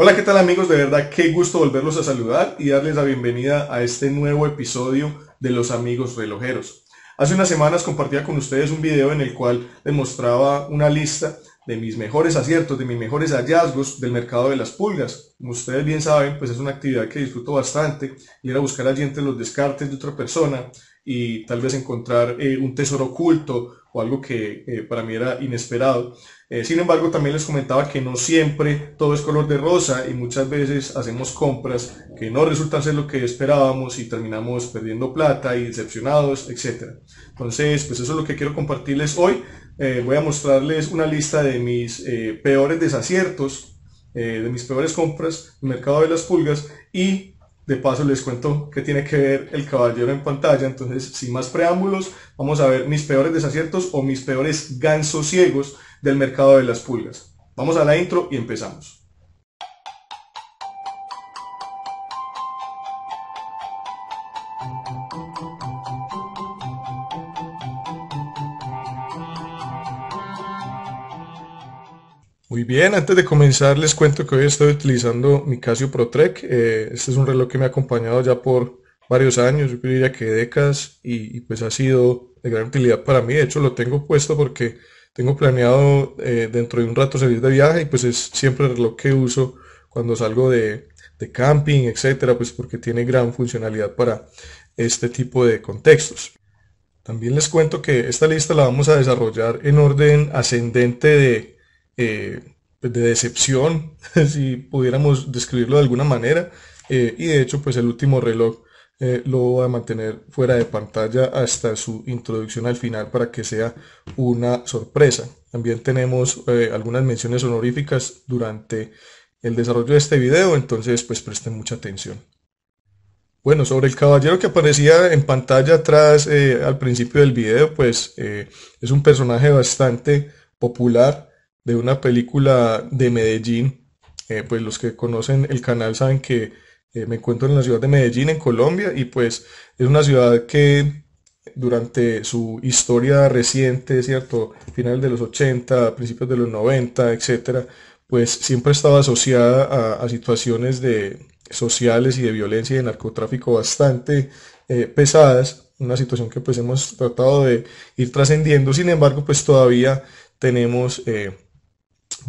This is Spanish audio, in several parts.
Hola, ¿qué tal amigos? De verdad, qué gusto volverlos a saludar y darles la bienvenida a este nuevo episodio de Los Amigos Relojeros. Hace unas semanas compartía con ustedes un video en el cual demostraba una lista de mis mejores aciertos, de mis mejores hallazgos del mercado de las pulgas. Como ustedes bien saben, pues es una actividad que disfruto bastante, ir a buscar allí entre los descartes de otra persona y tal vez encontrar eh, un tesoro oculto o algo que eh, para mí era inesperado. Eh, sin embargo, también les comentaba que no siempre todo es color de rosa y muchas veces hacemos compras que no resultan ser lo que esperábamos y terminamos perdiendo plata y decepcionados, etc. Entonces, pues eso es lo que quiero compartirles hoy. Eh, voy a mostrarles una lista de mis eh, peores desaciertos, de mis peores compras, el mercado de las pulgas y de paso les cuento qué tiene que ver el caballero en pantalla. Entonces, sin más preámbulos, vamos a ver mis peores desaciertos o mis peores gansos ciegos del mercado de las pulgas. Vamos a la intro y empezamos. Muy bien, antes de comenzar les cuento que hoy estoy utilizando mi Casio Pro Trek. Eh, este es un reloj que me ha acompañado ya por varios años, yo diría que décadas, y, pues ha sido de gran utilidad para mí. De hecho lo tengo puesto porque tengo planeado eh, dentro de un rato salir de viaje y pues es siempre el reloj que uso cuando salgo de, camping, etcétera, pues porque tiene gran funcionalidad para este tipo de contextos. También les cuento que esta lista la vamos a desarrollar en orden ascendente de, eh, decepción, si pudiéramos describirlo de alguna manera. Eh, y de hecho, pues el último reloj eh, lo voy a mantener fuera de pantalla hasta su introducción al final para que sea una sorpresa. También tenemos eh, algunas menciones honoríficas durante el desarrollo de este video, entonces pues presten mucha atención. Bueno, sobre el caballero que aparecía en pantalla atrás eh, al principio del video, pues es un personaje bastante popular de una película de Medellín. pues los que conocen el canal saben que eh, me encuentro en la ciudad de Medellín, en Colombia, y pues es una ciudad que durante su historia reciente, ¿cierto? Final de los 80, principios de los 90, etcétera, pues siempre estaba asociada a, situaciones de, sociales y de violencia y de narcotráfico bastante eh, pesadas, una situación que pues hemos tratado de ir trascendiendo, sin embargo pues todavía tenemos eh,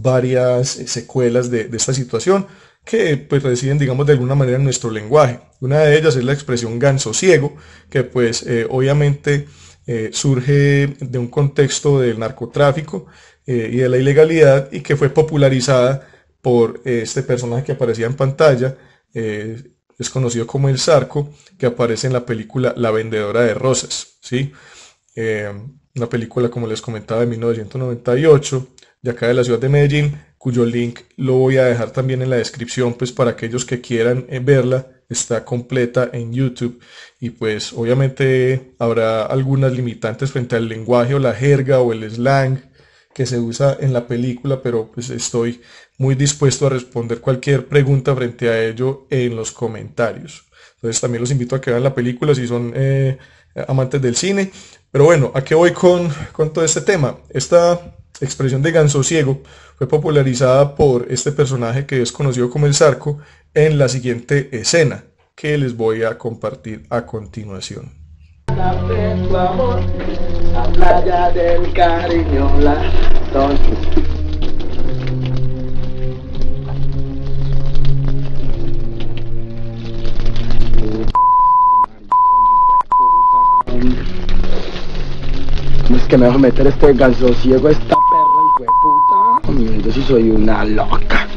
varias eh, secuelas de, esta situación que pues residen digamos de alguna manera en nuestro lenguaje. Una de ellas es la expresión ganso ciego, que pues eh, obviamente eh, surge de un contexto del narcotráfico y de la ilegalidad y que fue popularizada por este personaje que aparecía en pantalla, es conocido como el Zarco, que aparece en la película La Vendedora de Rosas, ¿sí? una película como les comentaba de 1998 de acá de la ciudad de Medellín, cuyo link lo voy a dejar también en la descripción, pues para aquellos que quieran eh, verla, está completa en YouTube y pues obviamente habrá algunas limitantes frente al lenguaje o la jerga o el slang que se usa en la película, pero pues estoy muy dispuesto a responder cualquier pregunta frente a ello en los comentarios. Entonces también los invito a que vean la película si son eh, amantes del cine. Pero bueno, ¿a qué voy con, con todo este tema? Esta expresión de ganso ciego fue popularizada por este personaje que es conocido como el Zarco en la siguiente escena que les voy a compartir a continuación. es que me dejo meter este ganso ciego, esta perra, hijo puta? soy una loca.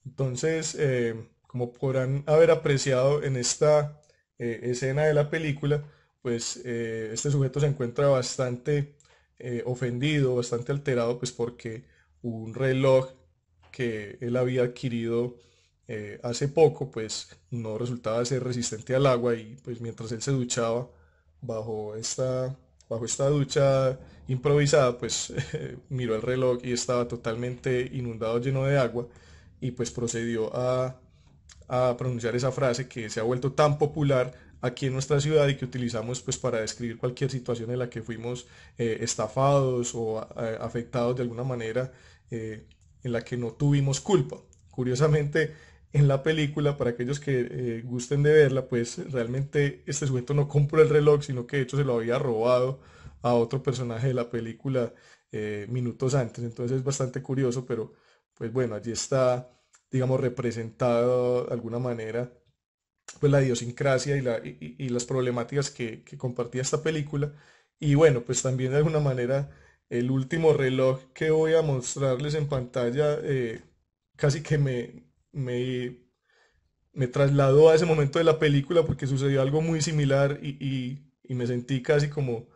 Entonces, eh, como podrán haber apreciado en esta eh, escena de la película, pues eh, este sujeto se encuentra bastante ofendido, bastante alterado, pues porque un reloj que él había adquirido hace poco, pues no resultaba ser resistente al agua y pues mientras él se duchaba, bajo esta, bajo esta ducha improvisada, pues miró el reloj y estaba totalmente inundado, lleno de agua, y pues procedió a, a pronunciar esa frase que se ha vuelto tan popular aquí en nuestra ciudad y que utilizamos pues para describir cualquier situación en la que fuimos eh, estafados o eh, afectados de alguna manera eh, en la que no tuvimos culpa. Curiosamente, en la película, para aquellos que eh, gusten de verla, pues realmente este sujeto no compró el reloj, sino que de hecho se lo había robado a otro personaje de la película eh, minutos antes. Entonces es bastante curioso, pero pues bueno, allí está, digamos, representado de alguna manera pues la idiosincrasia y, la, y, las problemáticas que, compartía esta película. Y bueno, pues también de alguna manera el último reloj que voy a mostrarles en pantalla eh, casi que me, me, trasladó a ese momento de la película porque sucedió algo muy similar y, me sentí casi como,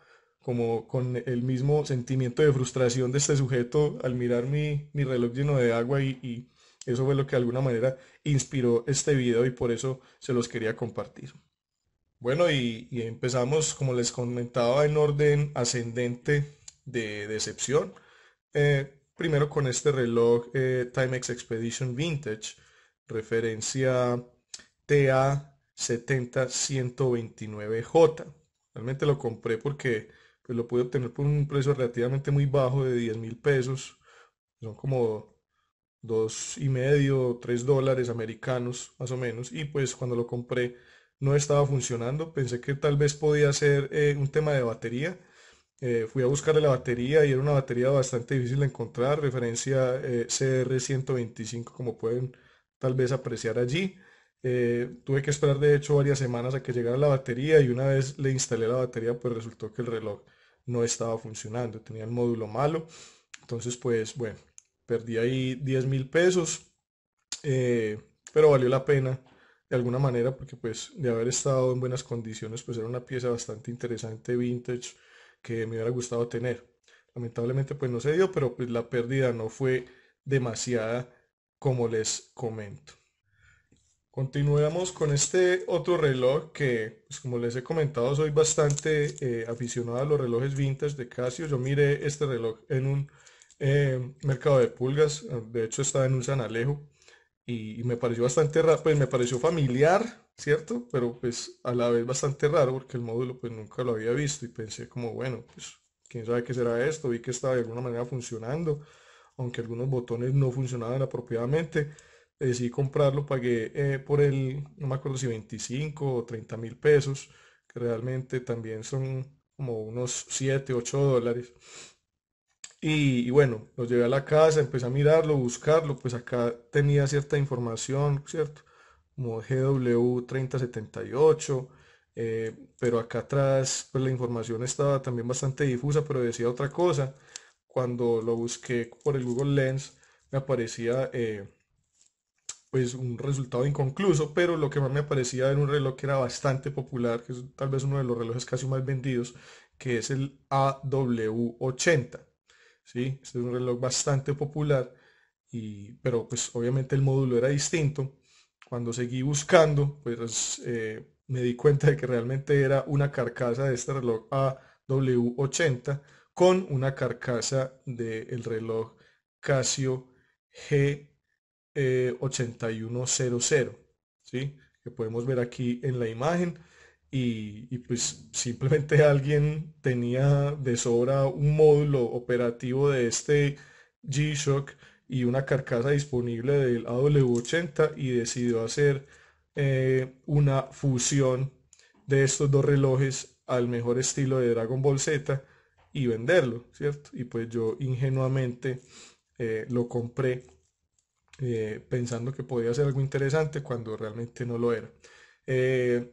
como con el mismo sentimiento de frustración de este sujeto al mirar mi, reloj lleno de agua y, eso fue lo que de alguna manera inspiró este video y por eso se los quería compartir. Bueno, y, empezamos, como les comentaba, en orden ascendente de decepción. Eh, primero con este reloj eh, Timex Expedition Vintage, referencia TA70129J. Realmente lo compré porque pues, lo pude obtener por un precio relativamente muy bajo de 10 mil pesos. Son como dos y medio, tres dólares americanos más o menos. Y pues cuando lo compré no estaba funcionando. Pensé que tal vez podía ser eh, un tema de batería. Eh, fui a buscarle la batería y era una batería bastante difícil de encontrar, referencia eh, CR125 como pueden tal vez apreciar allí. Eh, tuve que esperar de hecho varias semanas a que llegara la batería y una vez le instalé la batería pues resultó que el reloj no estaba funcionando, tenía el módulo malo. Entonces pues bueno, perdí ahí 10 mil pesos, eh, pero valió la pena de alguna manera porque pues de haber estado en buenas condiciones pues era una pieza bastante interesante vintage que me hubiera gustado tener. Lamentablemente pues no se dio, pero pues la pérdida no fue demasiada como les comento. Continuamos con este otro reloj que, pues, como les he comentado, soy bastante eh, aficionado a los relojes vintage de Casio. Yo miré este reloj en un eh, mercado de pulgas, de hecho estaba en un San Alejo y, y me pareció bastante raro, pues me pareció familiar, ¿cierto? Pero pues a la vez bastante raro porque el módulo pues nunca lo había visto y pensé como, bueno, pues quién sabe qué será esto, vi que estaba de alguna manera funcionando aunque algunos botones no funcionaban apropiadamente, decidí comprarlo, pagué eh, por el, no me acuerdo si 25 o 30 mil pesos, que realmente también son como unos 7, 8 dólares. Y, bueno, lo llevé a la casa, empecé a mirarlo, buscarlo, pues acá tenía cierta información, ¿cierto? Como GW3078, eh, pero acá atrás pues la información estaba también bastante difusa, pero decía otra cosa cuando lo busqué por el Google Lens, me aparecía eh, pues un resultado inconcluso, pero lo que más me aparecía era un reloj que era bastante popular, que es tal vez uno de los relojes casi más vendidos, que es el AW80. ¿sí? Este es un reloj bastante popular, y, pero pues obviamente el módulo era distinto. Cuando seguí buscando, pues eh, me di cuenta de que realmente era una carcasa de este reloj AW80 con una carcasa del reloj Casio G8100, eh, que podemos ver aquí en la imagen. Y, pues simplemente alguien tenía de sobra un módulo operativo de este G-Shock y una carcasa disponible del AW80 y decidió hacer eh, una fusión de estos dos relojes al mejor estilo de Dragon Ball Z y venderlo, ¿cierto? Y pues yo ingenuamente eh, lo compré eh, pensando que podía ser algo interesante cuando realmente no lo era. porque eh,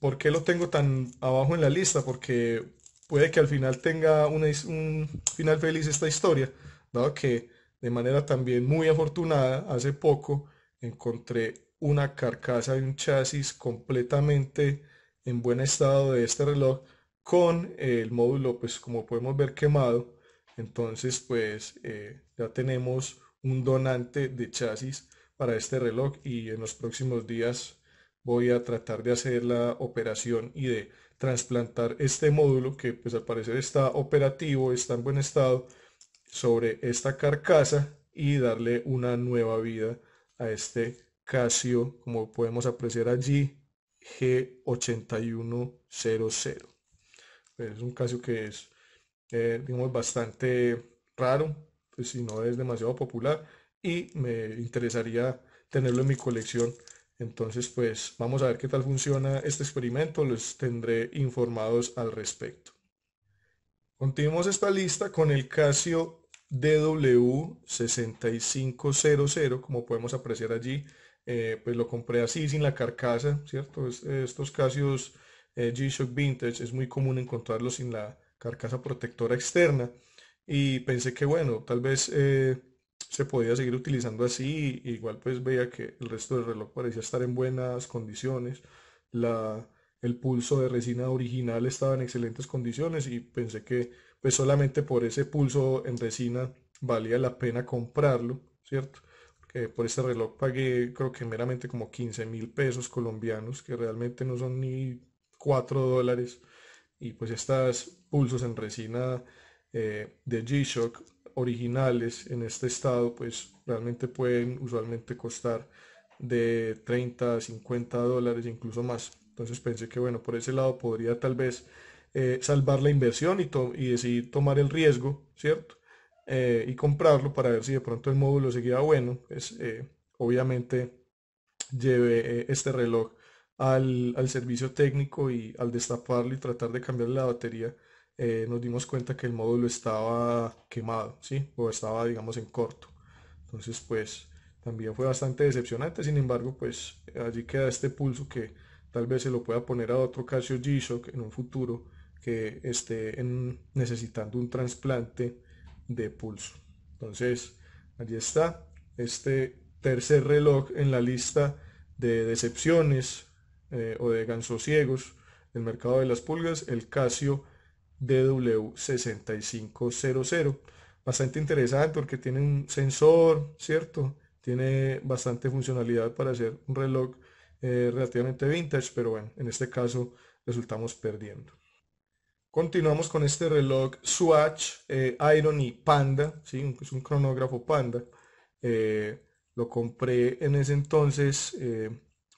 ¿Por qué lo tengo tan abajo en la lista? Porque puede que al final tenga una, un final feliz esta historia, dado que de manera también muy afortunada hace poco encontré una carcasa de un chasis completamente en buen estado de este reloj con el módulo, pues como podemos ver quemado, entonces pues eh, ya tenemos un donante de chasis para este reloj y en los próximos días voy a tratar de hacer la operación y de trasplantar este módulo que pues al parecer está operativo, está en buen estado, sobre esta carcasa y darle una nueva vida a este Casio, como podemos apreciar allí, G8100 es un caso que es, eh, digamos, bastante raro, pues si no es demasiado popular, y me interesaría tenerlo en mi colección. Entonces, pues vamos a ver qué tal funciona este experimento, Los tendré informados al respecto. Continuamos esta lista con el Casio DW6500, como podemos apreciar allí. Eh, pues lo compré así, sin la carcasa, ¿cierto? estos Casios eh, G-Shock Vintage es muy común encontrarlo sin la carcasa protectora externa y pensé que bueno, tal vez eh, se podía seguir utilizando así, igual pues veía que el resto del reloj parecía estar en buenas condiciones, la, el pulso de resina original estaba en excelentes condiciones y pensé que pues solamente por ese pulso en resina valía la pena comprarlo, ¿cierto? Porque por ese reloj pagué creo que meramente como 15 mil pesos colombianos, que realmente no son ni 4 dólares. Y pues estas pulsos en resina eh, de G-Shock originales en este estado, pues realmente pueden usualmente costar de 30, a 50 dólares, incluso más. Entonces pensé que bueno, por ese lado podría tal vez eh, salvar la inversión y, y decidir tomar el riesgo, ¿cierto? Eh, y comprarlo para ver si de pronto el módulo seguía bueno. Pues, obviamente lleve este reloj al, servicio técnico y al destaparlo y tratar de cambiarle la batería, eh, nos dimos cuenta que el módulo estaba quemado, ¿sí? O estaba, digamos, en corto. Entonces, pues, también fue bastante decepcionante. Sin embargo, pues, allí queda este pulso que tal vez se lo pueda poner a otro Casio G-Shock en un futuro que esté necesitando un trasplante de pulso. Entonces, allí está este tercer reloj en la lista de decepciones eh, o de ciegos del mercado de las pulgas, el Casio DW6500. Bastante interesante porque tiene un sensor, ¿cierto? Tiene bastante funcionalidad para hacer un reloj eh, relativamente vintage, pero bueno, en este caso resultamos perdiendo. Continuamos con este reloj Swatch eh, Iron y Panda, ¿sí? es un cronógrafo Panda. lo compré en ese entonces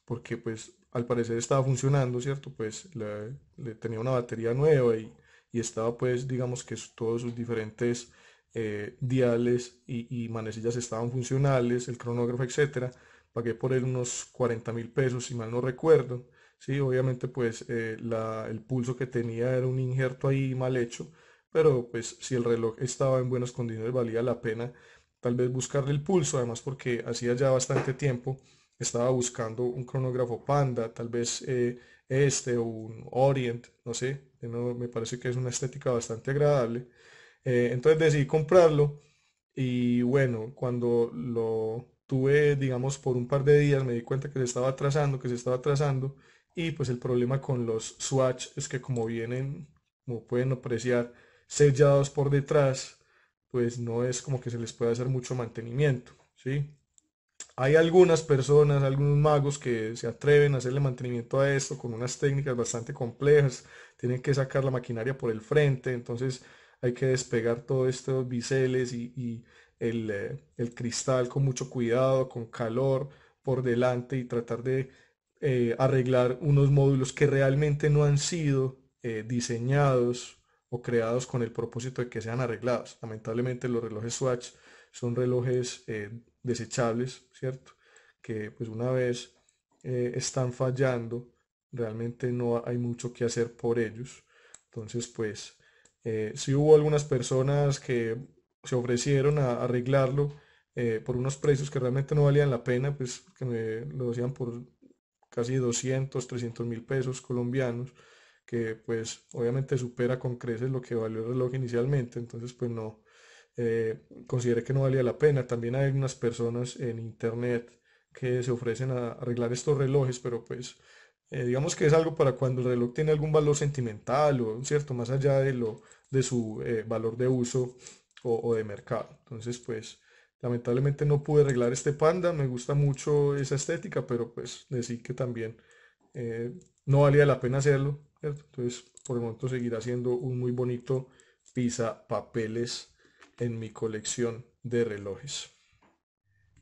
porque pues al parecer estaba funcionando, ¿cierto? Pues le, tenía una batería nueva y, estaba pues digamos que todos sus diferentes eh, diales y, manecillas estaban funcionales, el cronógrafo, etcétera. Pagué por él unos 40 mil pesos, si mal no recuerdo. Sí, obviamente pues eh, el pulso que tenía era un injerto ahí mal hecho, pero pues si el reloj estaba en buenas condiciones valía la pena tal vez buscarle el pulso, además porque hacía ya bastante tiempo estaba buscando un cronógrafo Panda, tal vez eh, este o un Orient, no sé, me parece que es una estética bastante agradable. Eh, entonces decidí comprarlo y bueno, cuando lo tuve, digamos, por un par de días, me di cuenta que se estaba atrasando, que se estaba atrasando y pues el problema con los Swatch es que como vienen, como pueden apreciar, sellados por detrás, pues no es como que se les pueda hacer mucho mantenimiento, ¿sí? Hay algunas personas, algunos magos que se atreven a hacerle mantenimiento a esto con unas técnicas bastante complejas. Tienen que sacar la maquinaria por el frente, entonces hay que despegar todos estos biseles y, eh, el, cristal con mucho cuidado, con calor por delante y tratar de eh, arreglar unos módulos que realmente no han sido eh, diseñados o creados con el propósito de que sean arreglados. Lamentablemente los relojes Swatch son relojes desechables, ¿cierto? Que pues una vez eh, están fallando, realmente no hay mucho que hacer por ellos. Entonces, pues, eh, si hubo algunas personas que se ofrecieron a arreglarlo eh, por unos precios que realmente no valían la pena, pues que lo hacían por casi 200, 300 mil pesos colombianos, que pues obviamente supera con creces lo que valió el reloj inicialmente, entonces pues no, considere eh, consideré que no valía la pena. También hay unas personas en internet que se ofrecen a arreglar estos relojes, pero pues eh, digamos que es algo para cuando el reloj tiene algún valor sentimental o cierto, más allá de, lo, de su eh, valor de uso o, de mercado. Entonces, pues lamentablemente no pude arreglar este panda, me gusta mucho esa estética, pero pues decir que también no valía la pena hacerlo, Entonces, por el momento seguirá siendo un muy bonito pisa papeles en mi colección de relojes.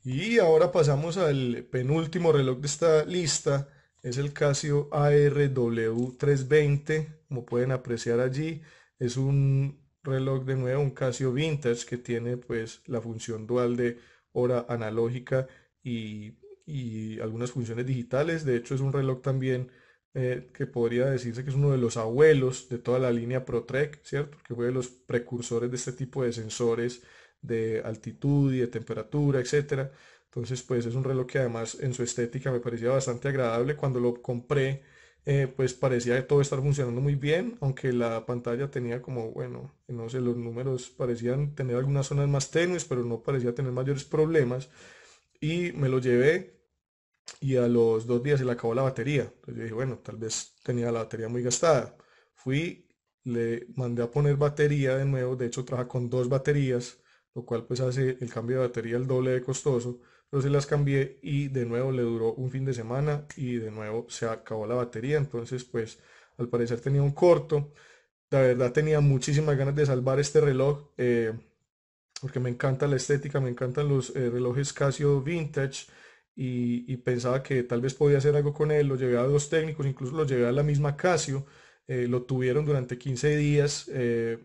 Y ahora pasamos al penúltimo reloj de esta lista. Es el Casio ARW320. Como pueden apreciar allí, es un reloj de nuevo, un Casio Vintage que tiene pues la función dual de hora analógica y, y algunas funciones digitales. De hecho es un reloj también eh, que podría decirse que es uno de los abuelos de toda la línea Pro ProTrek, ¿cierto? Que fue de los precursores de este tipo de sensores de altitud y de temperatura, etcétera. Entonces, pues es un reloj que además en su estética me parecía bastante agradable. Cuando lo compré, eh, pues parecía todo estar funcionando muy bien, aunque la pantalla tenía como, bueno, no sé, los números parecían tener algunas zonas más tenues, pero no parecía tener mayores problemas. Y me lo llevé, y a los dos días se le acabó la batería. Entonces yo dije, bueno, tal vez tenía la batería muy gastada. Fui, le mandé a poner batería de nuevo, de hecho trabaja con dos baterías, lo cual pues hace el cambio de batería el doble de costoso. Entonces las cambié y de nuevo le duró un fin de semana y de nuevo se acabó la batería. Entonces pues al parecer tenía un corto. La verdad tenía muchísimas ganas de salvar este reloj. Eh, porque me encanta la estética, me encantan los eh, relojes Casio vintage y, pensaba que tal vez podía hacer algo con él, lo llevé a dos técnicos, incluso lo llevé a la misma Casio, eh, lo tuvieron durante 15 días eh,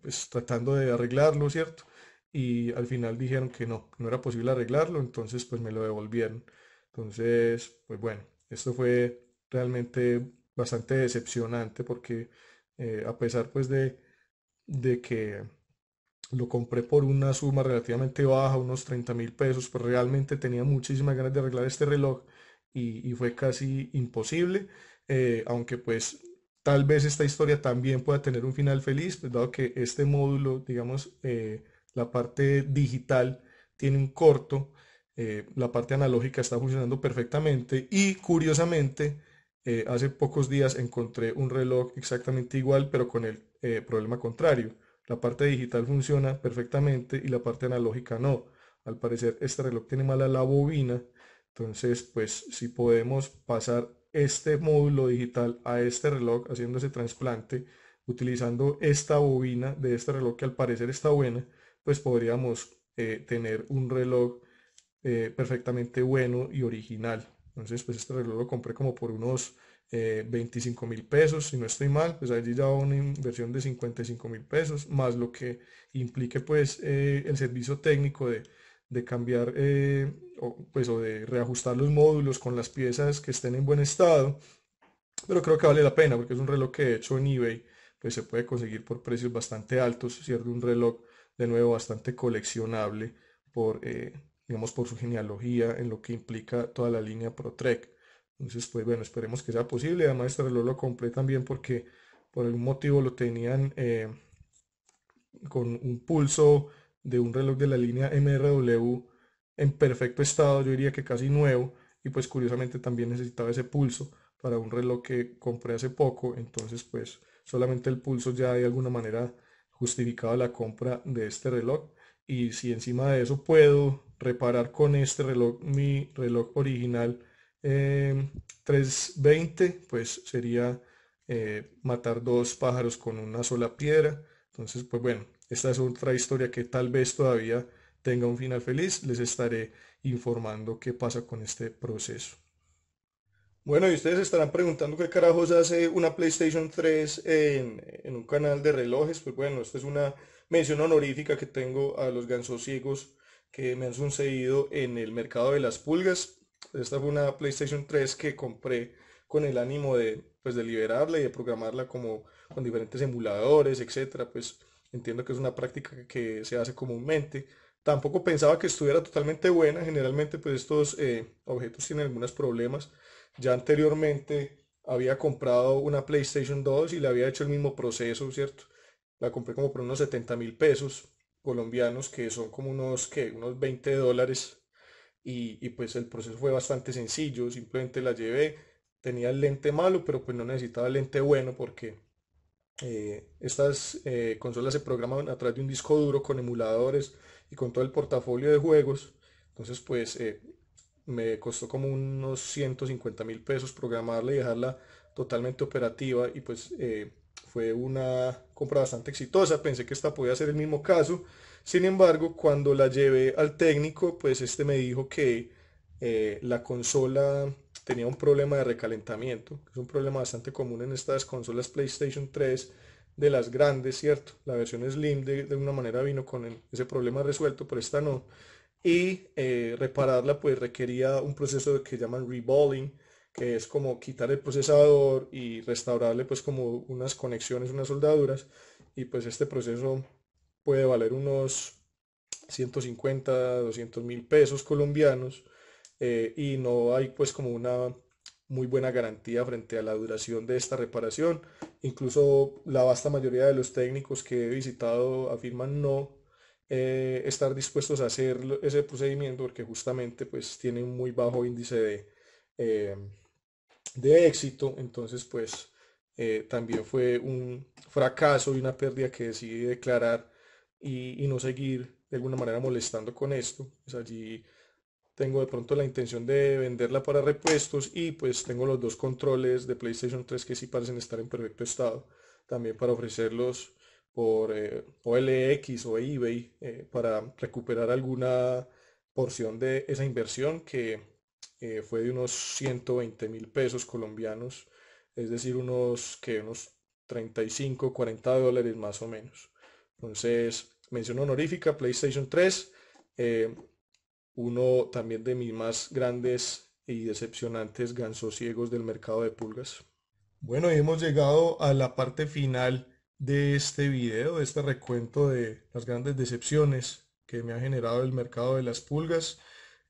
pues, tratando de arreglarlo, ¿cierto? Y al final dijeron que no, no era posible arreglarlo, entonces pues me lo devolvieron. Entonces, pues bueno, esto fue realmente bastante decepcionante porque eh, a pesar pues de que lo compré por una suma relativamente baja, unos 30 mil pesos, pero realmente tenía muchísimas ganas de arreglar este reloj y, fue casi imposible, eh, aunque pues tal vez esta historia también pueda tener un final feliz, pues, dado que este módulo, digamos, eh, la parte digital tiene un corto, eh, la parte analógica está funcionando perfectamente y curiosamente, hace pocos días encontré un reloj exactamente igual, pero con el problema contrario la parte digital funciona perfectamente y la parte analógica no. Al parecer este reloj tiene mala la bobina, entonces pues si podemos pasar este módulo digital a este reloj haciéndose trasplante, utilizando esta bobina de este reloj que al parecer está buena, pues podríamos eh, tener un reloj eh, perfectamente bueno y original. Entonces pues este reloj lo compré como por unos 25 eh, mil pesos, si no estoy mal, pues allí ya va una inversión de 55 mil pesos, más lo que implique pues eh, el servicio técnico de, cambiar eh, o, pues, o de reajustar los módulos con las piezas que estén en buen estado. Pero creo que vale la pena porque es un reloj que de hecho en eBay pues se puede conseguir por precios bastante altos, ¿cierto? Un reloj de nuevo bastante coleccionable por, digamos, por su genealogía en lo que implica toda la línea ProTrek. Entonces, pues bueno, esperemos que sea posible. Además, este reloj lo compré también porque por algún motivo lo tenían eh, con un pulso de un reloj de la línea MRW en perfecto estado, yo diría que casi nuevo, y pues curiosamente también necesitaba ese pulso para un reloj que compré hace poco, entonces pues solamente el pulso ya de alguna manera justificaba la compra de este reloj, y si encima de eso puedo reparar con este reloj mi reloj original, 3.20, em, pues sería eh, matar dos pájaros con una sola piedra. Entonces, pues bueno, esta es otra historia que tal vez todavía tenga un final feliz. Les estaré informando qué pasa con este proceso. Bueno, y ustedes estarán preguntando qué carajos hace una PlayStation 3 en, en, un canal de relojes. Pues bueno, esta es una mención honorífica que tengo a los gansos ciegos que me han sucedido en el mercado de las pulgas. Esta fue una PlayStation 3 que compré con el ánimo de, pues, de liberarla y de programarla como con diferentes emuladores, etc Pues entiendo que es una práctica que se hace comúnmente. Tampoco pensaba que estuviera totalmente buena. Generalmente, pues estos eh, objetos tienen algunos problemas. Ya anteriormente había comprado una PlayStation 2 y le había hecho el mismo proceso, ¿cierto? La compré como por unos 70 mil pesos colombianos, que son como unos, que Unos 20 dólares y, pues el proceso fue bastante sencillo, simplemente la llevé, tenía el lente malo, pero pues no necesitaba el lente bueno porque eh, estas eh, consolas se programan a través de un disco duro con emuladores y con todo el portafolio de juegos, entonces pues eh, me costó como unos 150 mil pesos programarla y dejarla totalmente operativa y pues fue una compra bastante exitosa, pensé que esta podía ser el mismo caso, sin embargo, cuando la llevé al técnico, pues este me dijo que eh, la consola tenía un problema de recalentamiento, que es un problema bastante común en estas consolas PlayStation 3 de las grandes, ¿cierto? La versión Slim de, una manera vino con ese problema resuelto, pero esta no. Y eh, repararla pues requería un proceso que llaman reballing, que es como quitar el procesador y restaurarle pues como unas conexiones, unas soldaduras. Y pues este proceso puede valer unos 150, 200 mil pesos colombianos eh, y no hay pues como una muy buena garantía frente a la duración de esta reparación. Incluso la vasta mayoría de los técnicos que he visitado afirman no eh, estar dispuestos a hacer ese procedimiento porque justamente pues tiene un muy bajo índice de, eh, de éxito. Entonces pues también fue un fracaso y una pérdida que decidí declarar y, no seguir de alguna manera molestando con esto. Pues allí tengo de pronto la intención de venderla para repuestos y pues tengo los dos controles de PlayStation 3 que sí parecen estar en perfecto estado. También para ofrecerlos por eh, OLX o eBay eh, para recuperar alguna porción de esa inversión que eh, fue de unos 120 mil pesos colombianos, es decir, unos que unos 35, 40 dólares más o menos. Entonces, mención honorífica, PlayStation 3, eh, uno también de mis más grandes y decepcionantes gansos ciegos del mercado de pulgas. Bueno, hemos llegado a la parte final de este video, de este recuento de las grandes decepciones que me ha generado el mercado de las pulgas,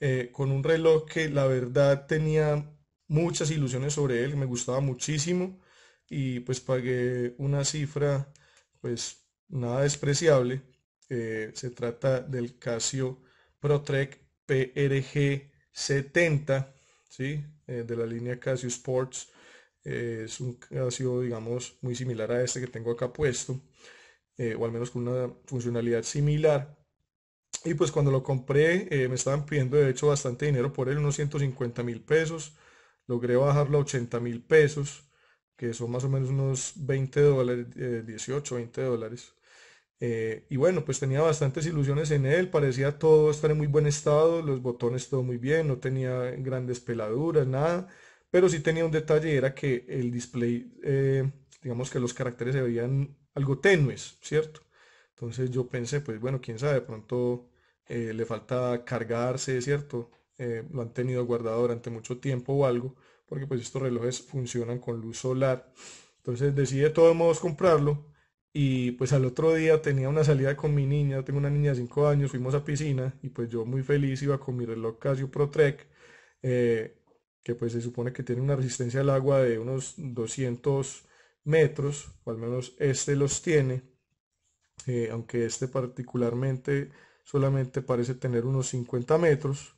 eh, con un reloj que la verdad tenía muchas ilusiones sobre él, me gustaba muchísimo y pues pagué una cifra pues nada despreciable eh, se trata del Casio ProTrek PRG 70, ¿sí? Eh, de la línea Casio Sports. Eh, es un Casio, digamos, muy similar a este que tengo acá puesto, o al menos con una funcionalidad similar. Y pues cuando lo compré, me estaban pidiendo de hecho bastante dinero por él, unos 150 mil pesos. Logré bajarlo a 80 mil pesos, que son más o menos unos 20 dólares, 18, 20 dólares. Eh, y bueno, pues tenía bastantes ilusiones en él, parecía todo estar en muy buen estado, los botones todo muy bien, no tenía grandes peladuras, nada, pero sí tenía un detalle, era que el display, eh, digamos que los caracteres se veían algo tenues, ¿cierto? Entonces yo pensé, pues bueno, quién sabe, de pronto eh, le falta cargarse, ¿cierto? lo han tenido guardado durante mucho tiempo o algo, porque pues estos relojes funcionan con luz solar. Entonces decidí de todos modos comprarlo y pues al otro día tenía una salida con mi niña, tengo una niña de 5 años, fuimos a piscina y pues yo muy feliz iba con mi reloj Casio Pro eh, que pues se supone que tiene una resistencia al agua de unos 200 metros, o al menos este los tiene, eh, aunque este particularmente solamente parece tener unos 50 metros,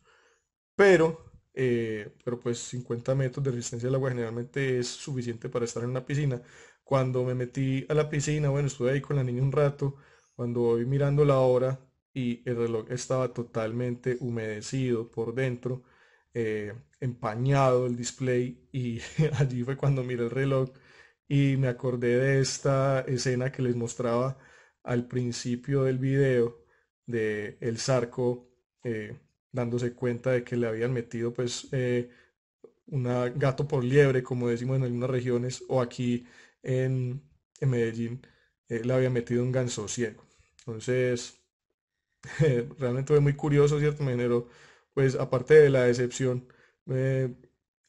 pero, eh, pero pues 50 metros de resistencia al agua generalmente es suficiente para estar en una piscina. Cuando me metí a la piscina, bueno, estuve ahí con la niña un rato, cuando voy mirando la hora y el reloj estaba totalmente humedecido por dentro, eh, empañado el display y allí fue cuando miré el reloj y me acordé de esta escena que les mostraba al principio del video de el Zarco eh, dándose cuenta de que le habían metido pues eh, una gato por liebre como decimos en algunas regiones o aquí en, Medellín, eh, la había metido un ganso ciego. Entonces, realmente fue muy curioso, ¿cierto? Me generó, pues aparte de la decepción, me,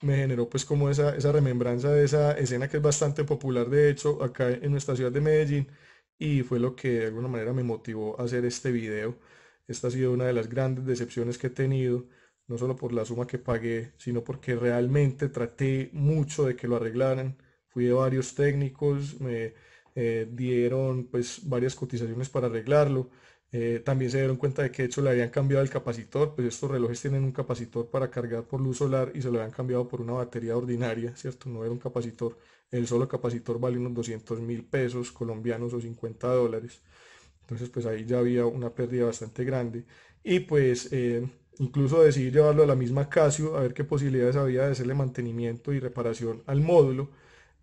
me generó pues como esa, esa remembranza de esa escena que es bastante popular, de hecho, acá en nuestra ciudad de Medellín, y fue lo que de alguna manera me motivó a hacer este video. Esta ha sido una de las grandes decepciones que he tenido, no solo por la suma que pagué, sino porque realmente traté mucho de que lo arreglaran fui varios técnicos, me eh, dieron pues varias cotizaciones para arreglarlo. Eh, también se dieron cuenta de que de hecho le habían cambiado el capacitor, pues estos relojes tienen un capacitor para cargar por luz solar y se lo habían cambiado por una batería ordinaria, ¿cierto? No era un capacitor, el solo capacitor vale unos 200 mil pesos colombianos o 50 dólares. Entonces pues ahí ya había una pérdida bastante grande. Y pues eh, incluso decidí llevarlo a la misma Casio a ver qué posibilidades había de hacerle mantenimiento y reparación al módulo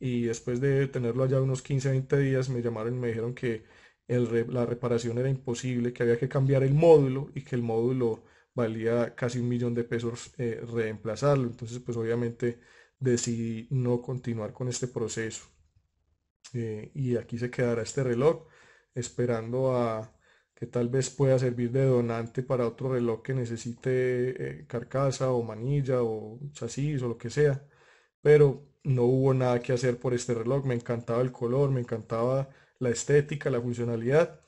y después de tenerlo allá unos 15, 20 días me llamaron y me dijeron que la reparación era imposible, que había que cambiar el módulo y que el módulo valía casi un millón de pesos eh, reemplazarlo. Entonces, pues obviamente decidí no continuar con este proceso. Eh, y aquí se quedará este reloj esperando a que tal vez pueda servir de donante para otro reloj que necesite eh, carcasa o manilla o chasis o lo que sea. Pero no hubo nada que hacer por este reloj. Me encantaba el color, me encantaba la estética, la funcionalidad,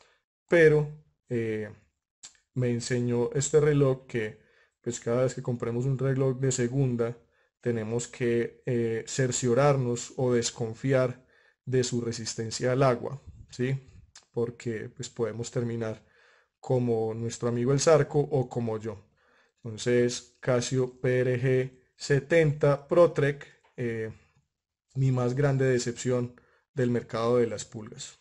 pero eh, me enseñó este reloj que pues cada vez que compremos un reloj de segunda tenemos que eh, cerciorarnos o desconfiar de su resistencia al agua, ¿sí? Porque pues podemos terminar como nuestro amigo el Zarco o como yo. Entonces, Casio PRG 70 ProTrek eh, mi más grande decepción del mercado de las pulgas.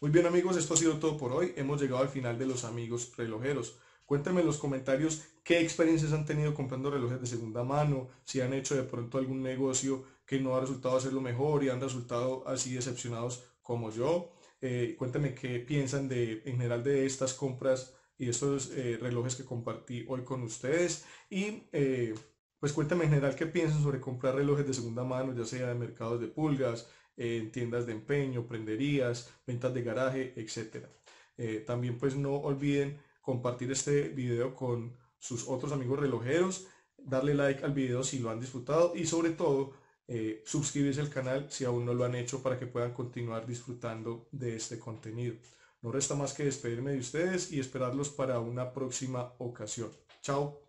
Muy bien amigos, esto ha sido todo por hoy. Hemos llegado al final de los amigos relojeros. Cuéntenme en los comentarios qué experiencias han tenido comprando relojes de segunda mano, si han hecho de pronto algún negocio que no ha resultado ser lo mejor y han resultado así decepcionados como yo. Cuéntame eh, cuéntenme qué piensan de, en general de estas compras y estos eh, relojes que compartí hoy con ustedes. Y eh, pues cuéntame en general qué piensan sobre comprar relojes de segunda mano, ya sea de mercados de pulgas, en tiendas de empeño, prenderías, ventas de garaje, etc. Eh, también pues no olviden compartir este video con sus otros amigos relojeros, darle like al video si lo han disfrutado y sobre todo eh, suscribirse al canal si aún no lo han hecho para que puedan continuar disfrutando de este contenido. No resta más que despedirme de ustedes y esperarlos para una próxima ocasión. Chao.